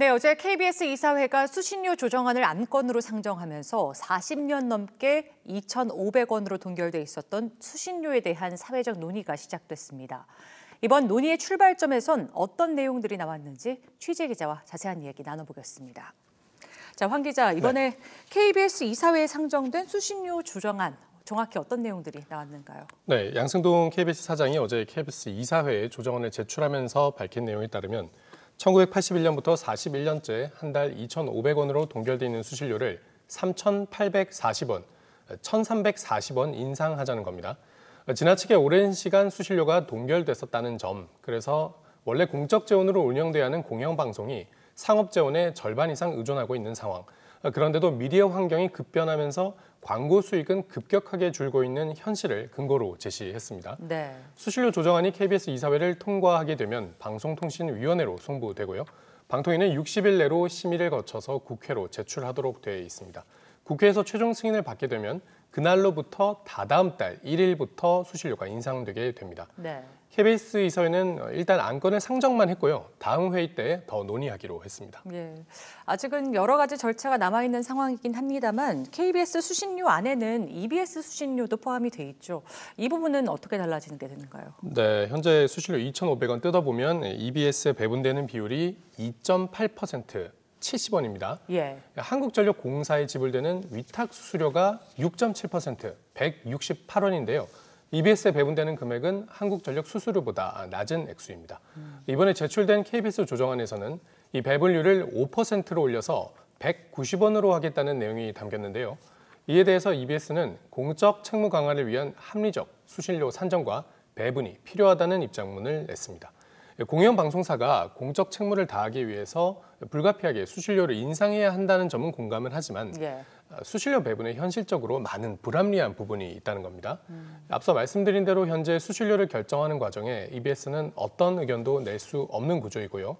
네, 어제 KBS 이사회가 수신료 조정안을 안건으로 상정하면서 40년 넘게 2,500원으로 동결돼 있었던 수신료에 대한 사회적 논의가 시작됐습니다. 이번 논의의 출발점에선 어떤 내용들이 나왔는지 취재 기자와 자세한 이야기 나눠보겠습니다. 자, 황 기자, 네. 이번에 네. KBS 이사회에 상정된 수신료 조정안 정확히 어떤 내용들이 나왔는가요? 네, 양승동 KBS 사장이 어제 KBS 이사회에 조정안을 제출하면서 밝힌 내용에 따르면 1981년부터 41년째 한 달 2,500원으로 동결돼있는 수신료를 3,840원, 1,340원 인상하자는 겁니다. 지나치게 오랜 시간 수신료가 동결됐었다는 점, 그래서 원래 공적 재원으로 운영돼야 하는 공영방송이 상업 재원의 절반 이상 의존하고 있는 상황, 어, 그런데도 미디어 환경이 급변하면서 광고 수익은 급격하게 줄고 있는 현실을 근거로 제시했습니다. 네. 수신료 조정안이 KBS 이사회를 통과하게 되면 방송통신위원회로 송부되고요. 방통위는 60일 내로 심의를 거쳐서 국회로 제출하도록 되어 있습니다. 국회에서 최종 승인을 받게 되면 그날로부터 다다음 달 1일부터 수신료가 인상되게 됩니다. 네. KBS 이사회는 일단 안건을 상정만 했고요. 다음 회의 때 더 논의하기로 했습니다. 예. 아직은 여러 가지 절차가 남아있는 상황이긴 합니다만 KBS 수신료 안에는 EBS 수신료도 포함이 돼 있죠. 이 부분은 어떻게 달라지는 게 되는가요? 네, 현재 수신료 2,500원 뜯어보면 EBS에 배분되는 비율이 2.8% 70원입니다. 예. 한국전력공사에 지불되는 위탁 수수료가 6.7%, 168원인데요. EBS에 배분되는 금액은 한국전력 수수료보다 낮은 액수입니다. 음. 이번에 제출된 KBS 조정안에서는 이 배분율을 5%로 올려서 190원으로 하겠다는 내용이 담겼는데요. 이에 대해서 EBS는 공적 책무 강화를 위한 합리적 수신료 산정과 배분이 필요하다는 입장문을 냈습니다. 공영 방송사가 공적 책무를 다하기 위해서 불가피하게 수신료를 인상해야 한다는 점은 공감은 하지만 예. 수신료 배분에 현실적으로 많은 불합리한 부분이 있다는 겁니다. 음. 앞서 말씀드린 대로 현재 수신료를 결정하는 과정에 EBS는 어떤 의견도 낼 수 없는 구조이고요.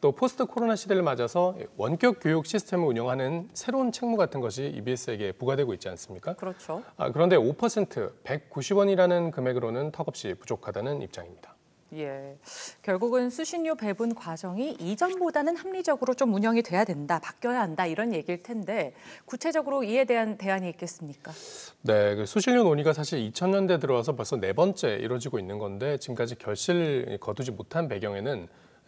또 포스트 코로나 시대를 맞아서 원격 교육 시스템을 운영하는 새로운 책무 같은 것이 EBS에게 부과되고 있지 않습니까? 그렇죠. 아, 그런데 5% 190원이라는 금액으로는 턱없이 부족하다는 입장입니다. 예. 결국은 수신료 배분 과정이 이전보다는 합리적으로 좀 운영이 돼야 된다, 바뀌어야 한다 이런 얘기일 텐데 구체적으로 이에 대한 대안이 있겠습니까? 네, 그 수신료 논의가 사실 2000년대 들어와서 벌써 네 번째 이루어지고 있는 건데 지금까지 결실 거두지 못한 배경에는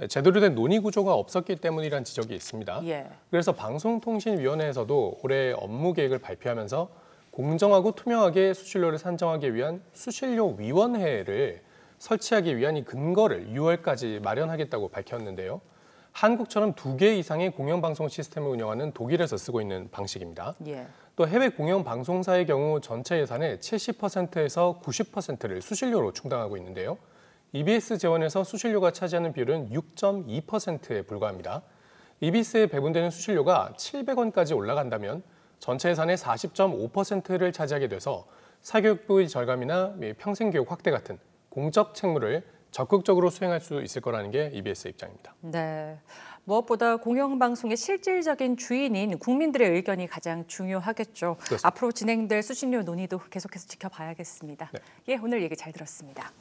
제대로 된 논의 구조가 없었기 때문이란 지적이 있습니다. 예. 그래서 방송통신위원회에서도 올해 업무 계획을 발표하면서 공정하고 투명하게 수신료를 산정하기 위한 수신료 위원회를 설치하기 위한 이 근거를 6월까지 마련하겠다고 밝혔는데요. 한국처럼 두 개 이상의 공영방송 시스템을 운영하는 독일에서 쓰고 있는 방식입니다. 예. 또 해외 공영방송사의 경우 전체 예산의 70%에서 90%를 수신료로 충당하고 있는데요. EBS 재원에서 수신료가 차지하는 비율은 6.2%에 불과합니다. EBS에 배분되는 수신료가 700원까지 올라간다면 전체 예산의 40.5%를 차지하게 돼서 사교육부의 절감이나 예, 평생교육 확대 같은 공적 책무를 적극적으로 수행할 수 있을 거라는 게 EBS의 입장입니다. 네. 무엇보다 공영방송의 실질적인 주인인 국민들의 의견이 가장 중요하겠죠. 그렇습니다. 앞으로 진행될 수신료 논의도 계속해서 지켜봐야겠습니다. 네. 예, 오늘 얘기 잘 들었습니다.